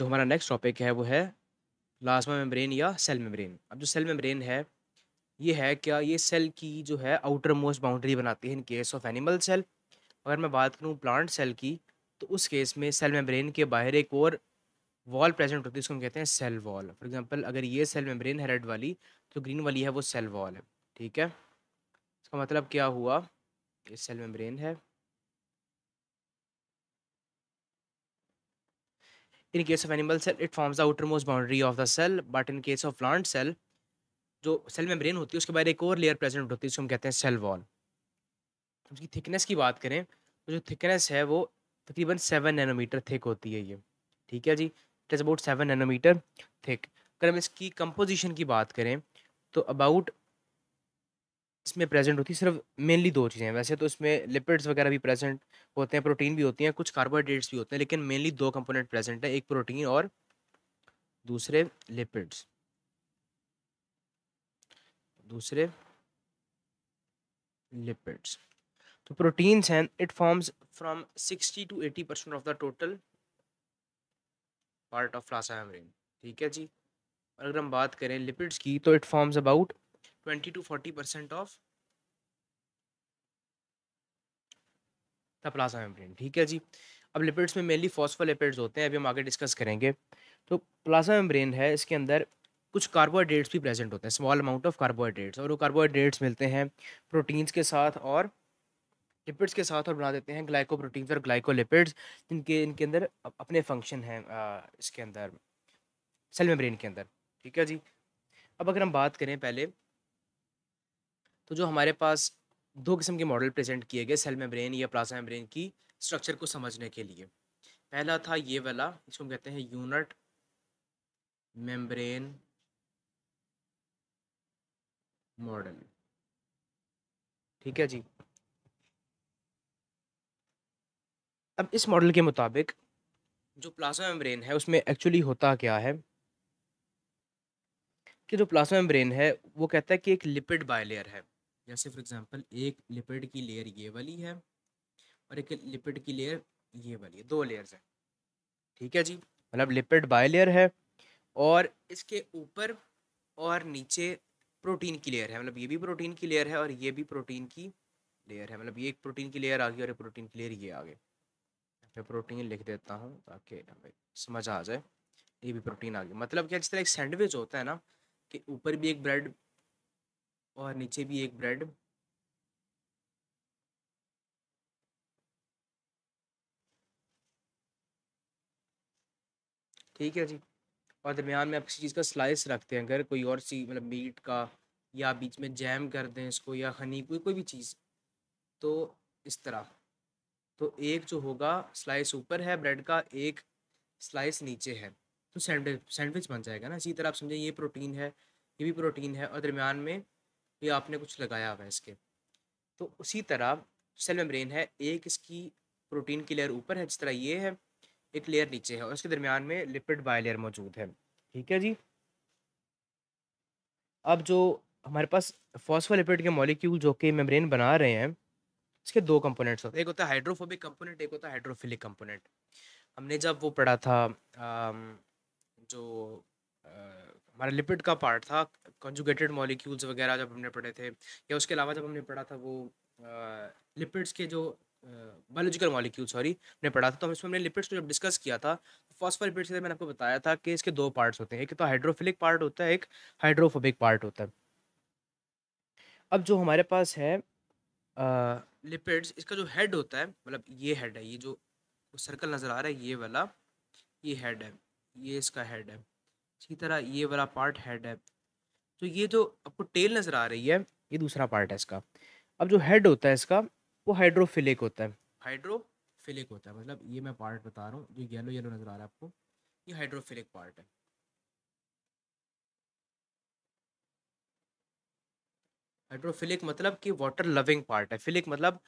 जो हमारा next topic है वो है प्लाज्मा मेम्ब्रेन या सेल मेम्ब्रेन अब जो सेल मेम्ब्रेन है ये है क्या ये सेल की जो है आउटर मोस्ट बाउंड्री बनाती है in case of animal cell अगर मैं बात करूँ प्लांट सेल की तो उस केस में सेल मेम्ब्रेन के बाहर एक और वॉल प्रेजेंट होती है इसको हम कहते हैं सेल वॉल फॉर एग्जांपल अगर ये सेल मेम्ब्रेन है रेड वाली तो ग्रीन वाली है वो सेल वॉल है ठीक है इसका मतलब क्या हुआ ये सेल मेम्ब्रेन है in case of animal cell it forms the outermost boundary of the cell but in case of plant cell जो सेल मेम्ब्रेन होती है उसके बाद एक और लेयर प्रेजेंट होती है उसको हम कहते हैं सेल वॉल उसकी थिकनेस की बात करें तो जो थिकनेस है वो तकरीबन सेवन नैनोमीटर थिक होती है ये ठीक है जी it is about seven nanometer thick अगर हम इसकी कंपोजिशन की बात करें तो अबाउट इसमें प्रेजेंट होती है सिर्फ मेनली दो चीज़ें वैसे तो इसमें लिपिड्स वगैरह भी प्रेजेंट होते हैं प्रोटीन भी होती हैं कुछ कार्बोहाइड्रेट्स भी होते हैं लेकिन मेनली दो कंपोनेंट प्रेजेंट है एक प्रोटीन और दूसरे लिपिड्स दूसरे लिपिड्स तो प्रोटीन्स हैं it forms from sixty to eighty percent of the total part of plasma membrane ठीक है जी अगर हम बात करें लिपिड्स की तो it forms about twenty to forty percent of the plasma membrane ठीक है जी अब लिपिड्स में मेनली फॉस्फोलिपिड्स होते हैं अभी हम आगे डिस्कस करेंगे तो प्लाज्मा मेम्ब्रेन है इसके अंदर कुछ कार्बोहाइड्रेट्स भी प्रेजेंट होते हैं स्मॉल अमाउंट ऑफ कार्बोहाइड्रेट्स और वो कार्बोहाइड्रेट्स मिलते हैं प्रोटीन्स के साथ और लिपिड्स के साथ और बना देते हैं ग्लाइको प्रोटीन्स और ग्लाइकोलिपिड्स जिनके इनके अंदर अपने फंक्शन हैं इसके अंदर सेल मेम्ब्रेन के अंदर ठीक है जी अब अगर हम बात करें पहले तो जो हमारे पास दो किस्म के मॉडल प्रेजेंट किए गए सेल मेम्ब्रेन या प्लाज्मा मेम्ब्रेन की स्ट्रक्चर को समझने के लिए पहला था ये वाला इसको हम कहते हैं यूनिट मेम्ब्रेन मॉडल ठीक है जी अब इस मॉडल के मुताबिक जो प्लाज्मा मेम्ब्रेन है उसमें एक्चुअली होता क्या है कि जो प्लाज्मा मेम्ब्रेन है वो कहता है कि एक लिपिड बायलेयर है जैसे फॉर एग्जांपल एक लिपिड की लेयर ये वाली है और एक लिपिड की लेयर ये वाली है दो लेयर्स हैं ठीक है जी मतलब लिपिड बाई लेयर है और इसके ऊपर और नीचे प्रोटीन की लेयर है मतलब ये भी प्रोटीन की लेयर है और ये भी प्रोटीन की लेयर है मतलब ये एक प्रोटीन की लेयर आ गई और एक प्रोटीन की लेयर ये आ गई मैं प्रोटीन लिख देता हूँ ताकि हमें समझ आ जाए ये भी प्रोटीन आ गई मतलब क्या जिस तरह एक सैंडविच होता है ना कि ऊपर भी एक ब्रेड और नीचे भी एक ब्रेड ठीक है जी और दरमियान में आप किसी चीज़ का स्लाइस रखते हैं अगर कोई और चीज मतलब मीट का या बीच में जैम कर दें इसको या हनी कोई कोई भी चीज़ तो इस तरह तो एक जो होगा स्लाइस ऊपर है ब्रेड का एक स्लाइस नीचे है तो सैंडविच सैंडविच बन जाएगा ना इसी तरह आप समझें ये प्रोटीन है ये भी प्रोटीन है और दरमियान में या आपने कुछ लगाया हुआ है इसके तो उसी तरह सेल मेम्ब्रेन है एक इसकी प्रोटीन की लेयर ऊपर है जिस तरह ये है एक लेयर नीचे है और इसके दरमियान में लिपिड बाय लेयर मौजूद है ठीक है जी अब जो हमारे पास फॉस्फोलिपिड के मॉलिक्यूल जो कि मेम्ब्रेन बना रहे हैं इसके दो कंपोनेंट्स होते हैं एक होता है हाइड्रोफोबिक कंपोनेंट एक होता है हाइड्रोफिलिक कंपोनेंट हमने जब वो पढ़ा था जो हमारा लिपिड का पार्ट था कंजुगेटेड मॉलिक्यूल्स वगैरह जब हमने पढ़े थे या उसके अलावा जब हमने पढ़ा था वो लिपिड्स के जो बायोलॉजिकल मॉलिक्यूल सॉरी हमने पढ़ा था तो हम इसमें हमने लिपिड्स को जब डिस्कस किया था फॉस्फर तो लिपिड्स के मैंने आपको बताया था कि इसके दो पार्ट्स होते हैं एक तो हाइड्रोफिलिक पार्ट होता है एक हाइड्रोफोबिक पार्ट होता है अब जो हमारे पास है लिपिड्स इसका जो हेड होता है मतलब ये हेड है ये जो सर्कल नज़र आ रहा है ये वाला ये हेड है ये इसका हेड है अच्छी तरह ये वाला पार्ट हेड है तो ये जो आपको टेल नज़र आ रही है ये दूसरा पार्ट है इसका अब जो हेड होता है इसका वो हाइड्रोफिलिक होता है हाइड्रोफिलिक होता है मतलब ये मैं पार्ट बता रहा हूँ जो येलो येलो नज़र आ रहा है आपको ये हाइड्रोफिलिक पार्ट है हाइड्रोफिलिक मतलब कि वाटर लविंग पार्ट है फिलिक मतलब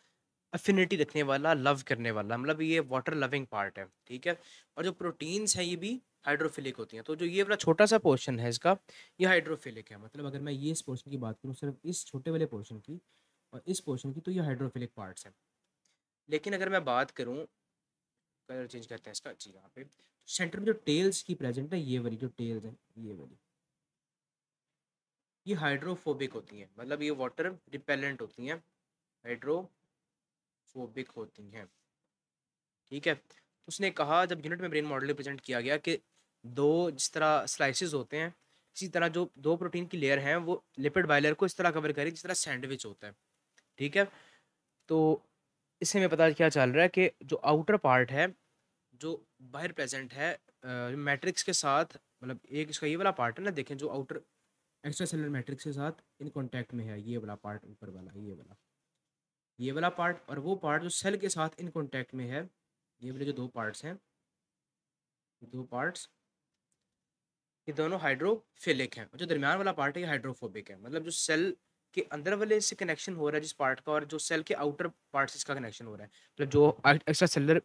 अफिनिटी रखने वाला लव करने वाला मतलब ये वाटर लविंग पार्ट है ठीक है और जो प्रोटीन्स हैं ये भी हाइड्रोफिलिक होती हैं तो जो ये वाला छोटा सा पोर्शन है इसका ये हाइड्रोफिलिक है मतलब अगर मैं ये इस पोर्शन की बात करूँ सिर्फ इस छोटे वाले पोर्शन की और इस पोर्शन की तो ये हाइड्रोफिलिक पार्ट्स हैं लेकिन अगर मैं बात करूँ कलर चेंज करते हैं इसका अच्छी यहाँ पे तो सेंटर में जो टेल्स की प्रेजेंट है ये वाली जो टेल्स हैं ये वाली ये हाइड्रोफोबिक होती हैं मतलब ये वाटर रिपेलेंट होती हैं हाइड्रोफोबिक होती हैं ठीक है तो उसने कहा जब यूनिट में ब्रेन मॉडल प्रेजेंट किया गया कि दो जिस तरह स्लाइसेस होते हैं इसी तरह जो दो प्रोटीन की लेयर हैं वो लिपिड बाइलर को इस तरह कवर करेगी जिस तरह सैंडविच होता है ठीक है तो इससे हमें पता क्या चल रहा है कि जो आउटर पार्ट है जो बाहर प्रेजेंट है मैट्रिक्स के साथ मतलब एक इसका ये वाला पार्ट है ना देखें जो आउटर एक्स्ट्रा सेलर मैट्रिक्स के साथ इन कॉन्टैक्ट में है ये वाला पार्ट ऊपर वाला ये वाला ये वाला पार्ट और वो पार्ट जो सेल के साथ इन कॉन्टैक्ट में है ये वाले जो दो पार्ट्स हैं दो पार्ट्स ये दोनों हाइड्रोफिलिक हैं जो दरमियान वाला पार्ट है ये हाइड्रोफोबिक है मतलब जो सेल के अंदर वाले से कनेक्शन हो रहा है जिस पार्ट का और जो सेल के आउटर पार्ट से इसका कनेक्शन हो रहा है मतलब जो एक्स्ट्रा सेलर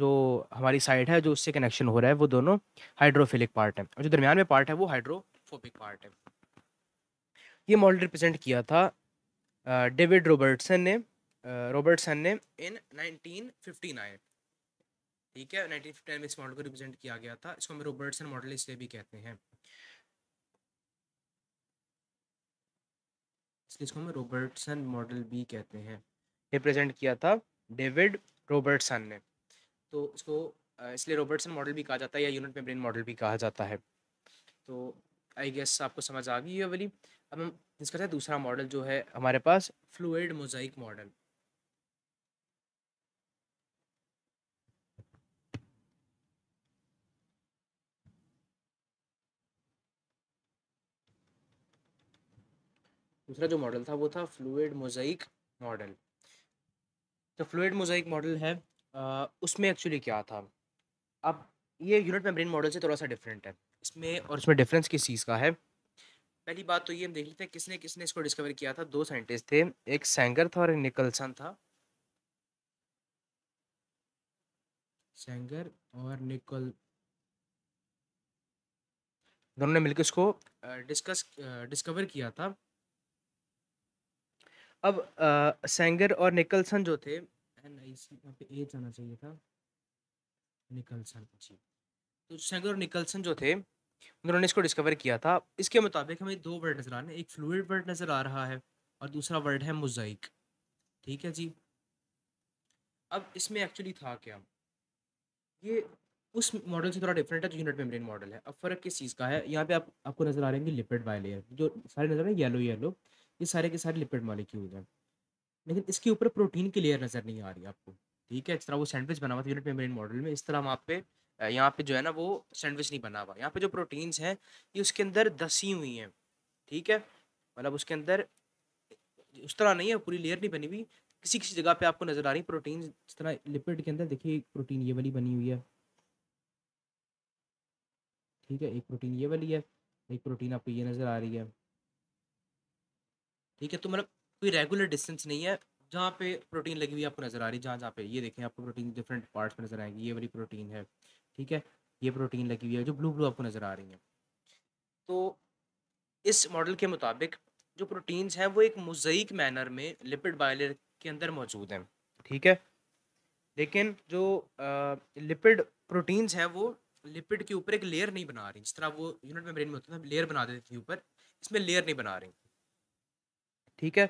जो हमारी साइड है जो उससे कनेक्शन हो रहा है वो दोनों हाइड्रोफिलिक पार्ट है और जो दरमियान में पार्ट है वो हाइड्रोफोबिक पार्ट है ये मॉडल रिप्रेजेंट किया था डेविड रॉबर्टसन ने रॉबर्टसन ने इन नाइन ठीक है नाइनटीन फिफ्टी में इस मॉडल को रिप्रेजेंट किया गया था इसको हम रोबर्टसन मॉडल इसलिए भी कहते हैं इसको हम रोबर्टसन मॉडल भी कहते हैं रिप्रेजेंट किया था डेविड रोबर्टसन ने तो इसको इसलिए रोबर्टसन मॉडल भी कहा जाता है या यूनिट में ब्रेन मॉडल भी कहा जाता है तो आई गेस आपको समझ आ गई है वाली अब हम इसका दूसरा मॉडल जो है हमारे पास फ्लूड मोजाइक मॉडल दूसरा जो मॉडल था वो था फ्लूड मोजाइक मॉडल तो फ्लूड मोजाइक मॉडल है उसमें एक्चुअली क्या था अब ये यूनिट मेम्ब्रेन मॉडल से थोड़ा सा डिफरेंट है इसमें और इसमें डिफरेंस किस चीज़ का है पहली बात तो ये हम देख लेते हैं किसने किसने इसको डिस्कवर किया था दो साइंटिस्ट थे एक सेंगर था और एक निकलसन था सेंगर और निकल दोनों ने मिलकर इसको डिस्कस डिस्कवर किया था अब आ, सेंगर और निकलसन जो थे यहाँ पे एज आना चाहिए था निकलसन जी तो सेंगर और निकलसन जो थे उन्होंने इसको डिस्कवर किया था इसके मुताबिक हमें दो वर्ड नज़र आ रहे हैं एक फ्लूड वर्ड नज़र आ रहा है और दूसरा वर्ड है मोजाइक ठीक है जी अब इसमें एक्चुअली था क्या ये उस मॉडल से थोड़ा डिफरेंट है जो यूनिट मेम्ब्रेन मॉडल है अब फर्क किस चीज़ का है यहाँ पे आप आपको नजर आ रहे हैं लिपिड वाले जो सारे नजर आ रहे हैं येलो येलो ये सारे के सारे लिपिड मॉलिक्यूल हैं लेकिन इसके ऊपर प्रोटीन की लेयर नज़र नहीं आ रही आपको ठीक है इस तरह वो सैंडविच बना हुआ था यूनिट मेम्ब्रेन मॉडल में इस तरह वहाँ पे यहाँ पे जो है ना वो सैंडविच नहीं बना हुआ यहाँ पे जो प्रोटीन्स हैं ये उसके अंदर दसी हुई हैं ठीक है मतलब उसके अंदर उस तरह नहीं है पूरी लेयर नहीं बनी हुई किसी किसी जगह पे आपको नजर आ रही प्रोटीन इस तरह लिपिड के अंदर देखिए एक प्रोटीन ये वाली बनी हुई है ठीक है एक प्रोटीन ये वाली है एक प्रोटीन आपको ये नज़र आ रही है ठीक है तो मतलब कोई रेगुलर डिस्टेंस नहीं है जहाँ पे प्रोटीन लगी हुई आपको नज़र आ रही है जहाँ जहाँ पे ये देखें आपको प्रोटीन डिफरेंट पार्ट्स में नज़र आएंगे ये वाली प्रोटीन है ठीक है ये प्रोटीन लगी हुई है जो ब्लू ब्लू आपको नज़र आ रही है तो इस मॉडल के मुताबिक जो प्रोटीन्स हैं वो एक मोजाइक मैनर में लिपिड बायलर के अंदर मौजूद हैं ठीक है लेकिन जो लिपिड प्रोटीन्स हैं वो लिपिड के ऊपर एक लेयर नहीं बना रही जिस तरह वो यूनिट मेम्ब्रेन में होता था लेयर बना देती थी ऊपर इसमें लेयर नहीं बना रही ठीक है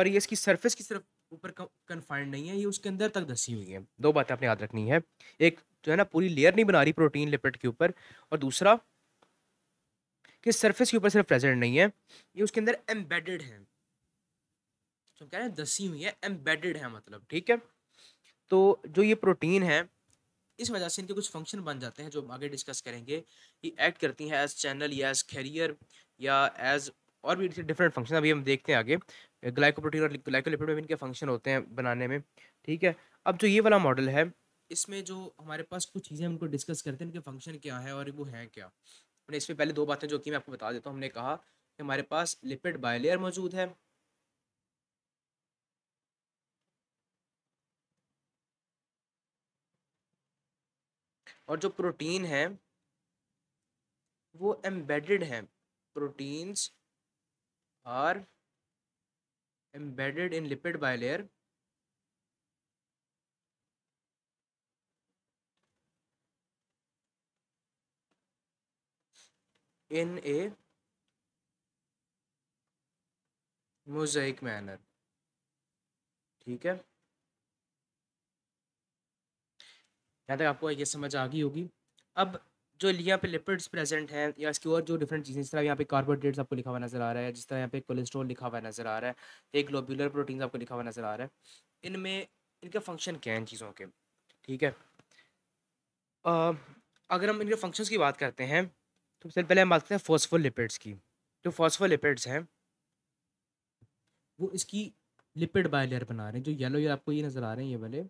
और ये इसकी सरफेस की सिर्फ ऊपर कन्फाइंड नहीं है ये उसके अंदर तक धसी हुई है दो बातें आपने याद रखनी है एक जो है ना पूरी लेयर नहीं बना रही प्रोटीन लिपिड के ऊपर और दूसरा कि सरफेस के ऊपर सिर्फ प्रेजेंट नहीं है ये उसके अंदर एम्बेडेड है तो कह रहे हैं दसी हुई है एम्बेडेड है मतलब ठीक है तो जो ये प्रोटीन है इस वजह से इनके कुछ फंक्शन बन जाते हैं जो हम आगे डिस्कस करेंगे ये एक्ट करती हैं एज चैनल या एज कैरियर या एज और भी डिफरेंट फंक्शन अभी हम देखते हैं आगे ग्लाइकोप्रोटीन और ग्लाइकोलिपिड में इनके फंक्शन होते हैं बनाने में ठीक है अब जो ये वाला मॉडल है इसमें जो हमारे पास कुछ चीज़ें उनको डिस्कस करते हैं इनके फंक्शन क्या है और वो हैं क्या हमने इसमें पहले दो बातें जो कि मैं आपको बता देता हूँ हमने कहा कि हमारे पास लिपिड बायलेयर मौजूद है और जो प्रोटीन है वो एम्बेडेड हैं proteins are embedded in lipid bilayer in a mosaic manner ठीक है यहाँ तक आपको ये समझ आ गई होगी अब जो यहाँ पे लिपिड्स प्रेजेंट हैं या इसकी और जो डिफरेंट चीज़ें जिस तरह यहाँ पे कार्बोहाइड्रेट्स आपको लिखा हुआ नज़र आ रहा है जिस तरह यहाँ पे कोलेस्ट्रॉल लिखा हुआ नज़र आ रहा है एक ग्लोबुलर प्रोटीन आपको लिखा हुआ नज़र आ रहा है इनमें इनके फंक्शन क्या है चीज़ों के ठीक है आ, अगर हम इनके फंक्शन की बात करते हैं तो सबसे पहले हम बात करते हैं लिपिड्स की जो लिपिड्स हैं वो इसकी लिपिड बायलेयर बना रहे हैं जो येलो ये आपको ये नज़र आ रहे हैं ये वाले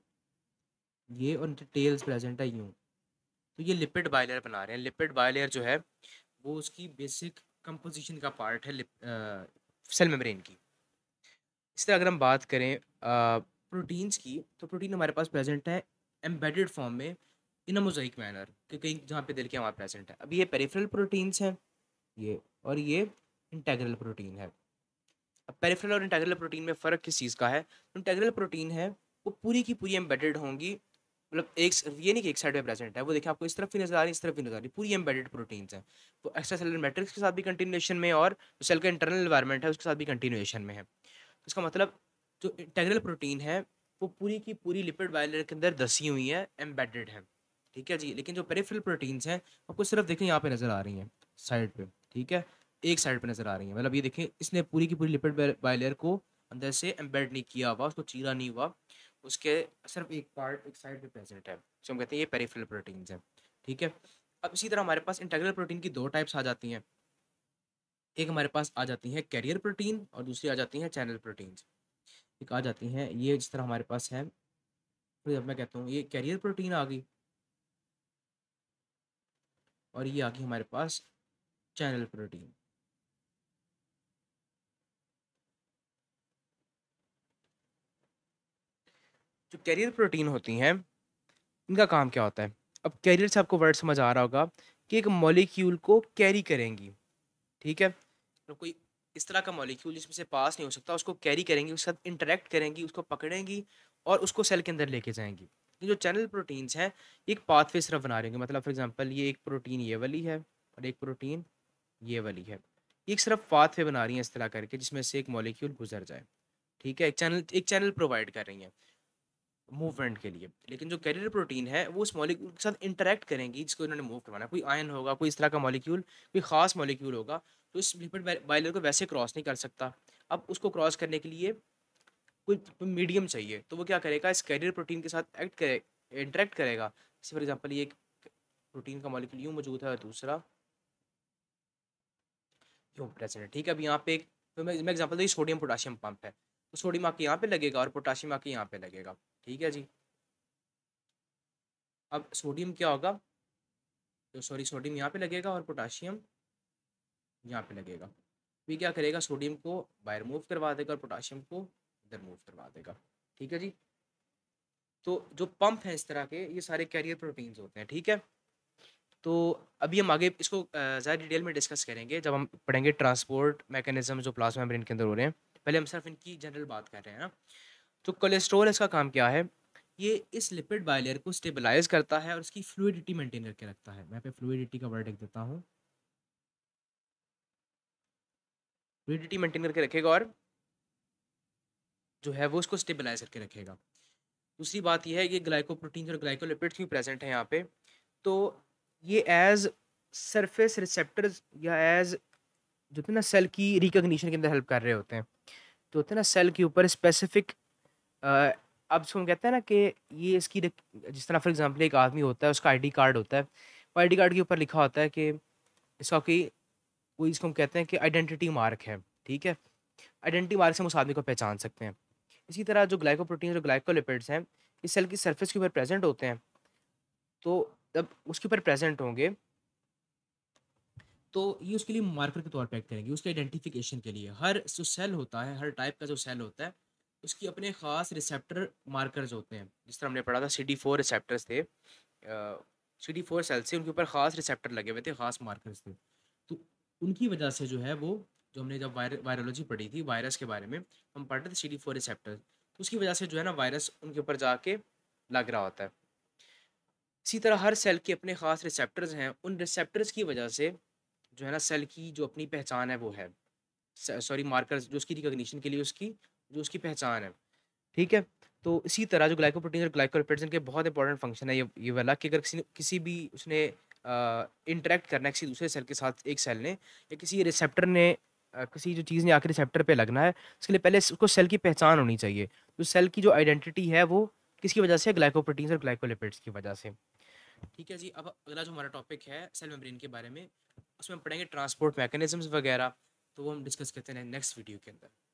ये और टेल्स प्रेजेंट है यूँ तो ये लिपिड बायलेयर बना रहे हैं लिपिड बायलेयर जो है वो उसकी बेसिक कंपोजिशन का पार्ट है आ, सेल मेम्ब्रेन की इस तरह अगर हम बात करें प्रोटीन्स की तो प्रोटीन हमारे पास प्रेजेंट है एम्बेडेड फॉर्म में इन मोजाइक मैनर कि कहीं जहाँ पे दिल के वहाँ प्रेजेंट है अब ये पेरिफेरल प्रोटीन्स हैं ये और ये इंटेग्रल प्रोटीन है अब पेरिफेरल और इंटेग्रल प्रोटीन में फ़र्क किस चीज़ का है इंटेग्रल तो प्रोटीन है वो पूरी की पूरी एम्बेडेड होंगी मतलब एक ये नहीं कि एक साइड पे प्रेजेंट है वो देखिए आपको इस तरफ भी नजर आ रही है इस तरफ भी नजर आ रही है पूरी एम्बेडेड प्रोटीन है वो एक्स्ट्रा सेलर मैट्रिक्स के साथ भी कंटिन्यूएशन में और जो सेल का इंटरनल इन्वायरमेंट है उसके साथ भी कंटिन्यूएशन में है तो इसका मतलब जो इंटेग्रल प्रोटीन है वो पूरी की पूरी लिपिड बाइलर के अंदर दसी हुई है एम्बेडेड है ठीक है जी लेकिन जो पेरिफेरल प्रोटीन्स हैं आपको सिर्फ देखें यहाँ पे नज़र आ रही हैं साइड पे ठीक है एक साइड पे नज़र आ रही हैं मतलब ये देखें इसने पूरी की पूरी लिपिड बाइलेयर को अंदर से एम्बेड नहीं किया हुआ उसको चीरा नहीं हुआ उसके सिर्फ एक पार्ट एक साइड पे प्रेजेंट है जिसको हम कहते हैं ये पेरीफिल प्रोटीन्स हैं ठीक है अब इसी तरह हमारे पास इंटेग्रल प्रोटीन की दो टाइप्स आ जाती हैं एक हमारे पास आ जाती हैं कैरियर प्रोटीन और दूसरी आ जाती हैं चैनल प्रोटीन्स एक आ जाती हैं ये जिस तरह हमारे पास है तो जब मैं कहता हूँ ये कैरियर प्रोटीन आ गई और ये आ गई हमारे पास चैनल प्रोटीन जो कैरियर प्रोटीन होती हैं इनका काम क्या होता है अब कैरियर से आपको वर्ड समझ आ रहा होगा कि एक मॉलिक्यूल को कैरी करेंगी ठीक है तो कोई इस तरह का मॉलिक्यूल जिसमें से पास नहीं हो सकता उसको कैरी करेंगी उसके साथ इंटरेक्ट करेंगी उसको पकड़ेंगी और उसको सेल के अंदर लेके जाएंगी ये जो चैनल प्रोटीन्स हैं एक पाथवे सिर्फ बना रहे होंगे मतलब फॉर एग्जांपल ये एक प्रोटीन ये वाली है और एक प्रोटीन ये वाली है एक सिर्फ पाथवे बना रही हैं इस तरह करके जिसमें से एक मॉलिक्यूल गुजर जाए ठीक है एक चैनल एक चैनल प्रोवाइड कर रही हैं मूवमेंट के लिए लेकिन जो कैरियर प्रोटीन है वो उस मॉलिक्यूल के साथ इंटरेक्ट करेंगी जिसको इन्होंने मूव करवाना कोई आयन होगा कोई इस तरह का मॉलिक्यूल कोई खास मॉलिक्यूल होगा तो इस लिपिड बाइलर को वैसे क्रॉस नहीं कर सकता अब उसको क्रॉस करने के लिए कोई मीडियम चाहिए तो वो क्या करेगा इस कैरियर प्रोटीन के साथ एक्ट करे इंटरेक्ट करेगा जैसे फॉर एग्जाम्पल ये एक प्रोटीन का मॉलिक्यूल यूँ मौजूद है और दूसरा यूँ प्रेजेंट है ठीक है अब यहाँ पे एक तो एग्जाम्पल सोडियम पोटाशियम पंप है तो सोडियम आके यहाँ पे लगेगा और पोटाशियम आके यहाँ पे लगेगा ठीक है जी अब सोडियम क्या होगा तो सॉरी सोडियम यहाँ पे लगेगा और पोटाशियम यहाँ पे लगेगा भी क्या करेगा सोडियम को बाहर मूव करवा देगा और पोटाशियम को इधर मूव करवा देगा ठीक है जी तो जो पंप है इस तरह के ये सारे कैरियर प्रोटीन्स होते हैं ठीक है तो अभी हम आगे इसको ज़्यादा डिटेल में डिस्कस करेंगे जब हम पढ़ेंगे ट्रांसपोर्ट मैकेनिज्म जो प्लाज्मा मेम्ब्रेन के अंदर हो रहे हैं पहले हम सिर्फ इनकी जनरल बात कर रहे हैं ना हाँ। तो कोलेस्ट्रॉल इसका काम क्या है ये इस लिपिड बायलेयर को स्टेबलाइज करता है और इसकी फ्लूडिटी मेंटेन करके रखता है मैं पे फ्लूडिटी का वर्ड लिख देता हूँ फ्लूडिटी मेंटेन करके रखेगा और जो है वो उसको स्टेबलाइज करके रखेगा दूसरी बात यह है कि ग्लाइकोप्रोटीन और ग्लाइकोलिपिड्स भी प्रेजेंट हैं यहाँ पे तो ये एज सरफेस रिसेप्टर या एज जो ना सेल की रिकोगनीशन के अंदर हेल्प कर रहे होते हैं तो होते ना सेल के ऊपर स्पेसिफिक अब उसको हम कहते हैं ना कि ये इसकी जिस तरह फॉर एग्जांपल एक आदमी होता है उसका आईडी कार्ड होता है वो आईडी कार्ड के ऊपर लिखा होता है कि इसका कोई वो इसको हम कहते हैं कि आइडेंटिटी मार्क है ठीक है आइडेंटिटी मार्क से हम उस आदमी को पहचान सकते हैं इसी तरह जो ग्लाइकोप्रोटीन और ग्लाइकोलिपिड्स हैं ये सेल की सर्फेस के ऊपर प्रेजेंट होते हैं तो जब उसके ऊपर प्रेजेंट होंगे तो ये उसके लिए मार्कर के तौर पर एक्ट करेंगे उसके आइडेंटिफिकेशन के लिए हर जो सेल होता है हर टाइप का जो सेल होता है उसकी अपने ख़ास रिसेप्टर मार्कर्स होते हैं जिस तरह हमने पढ़ा था सी डी फोर रिसेप्टर्स थे सी डी फोर सेल्स थे उनके ऊपर ख़ास रिसेप्टर लगे हुए थे ख़ास मार्कर्स थे तो उनकी वजह से जो है वो जो हमने जब वायर वायरोलॉजी पढ़ी थी वायरस के बारे में हम पढ़ रहे थे सी डी फोर रिसेप्टर तो उसकी वजह से जो है ना वायरस उनके ऊपर जाके लग रहा होता है इसी तरह हर सेल के अपने ख़ास रिसेप्टर्स हैं उन रिसेप्टर्स की वजह से जो है ना सेल की जो अपनी पहचान है वो है सॉरी मार्कर्स जो उसकी रिकोगनीशन के लिए उसकी जो उसकी पहचान है ठीक है तो इसी तरह जो ग्लाइकोप्रोटीन और ग्लाइकोलिपिड्स के बहुत इंपॉर्टेंट फंक्शन है ये ये वाला कि अगर किसी किसी भी उसने इंटरेक्ट करना है किसी दूसरे सेल के साथ एक सेल ने या किसी रिसेप्टर ने आ, किसी जो चीज़ ने आखिर रिसेप्टर पे लगना है उसके लिए पहले उसको सेल की पहचान होनी चाहिए तो सेल की जो आइडेंटिटी है वो किसकी वजह से ग्लाइकोप्रोटीन्स और ग्लाइकोलिपिड्स की वजह से ठीक है जी अब अगला जो हमारा टॉपिक है सेल मेम्ब्रेन के बारे में उसमें हम पढ़ेंगे ट्रांसपोर्ट मैकेनिज्म वगैरह तो वो हम डिस्कस करते हैं नेक्स्ट वीडियो के अंदर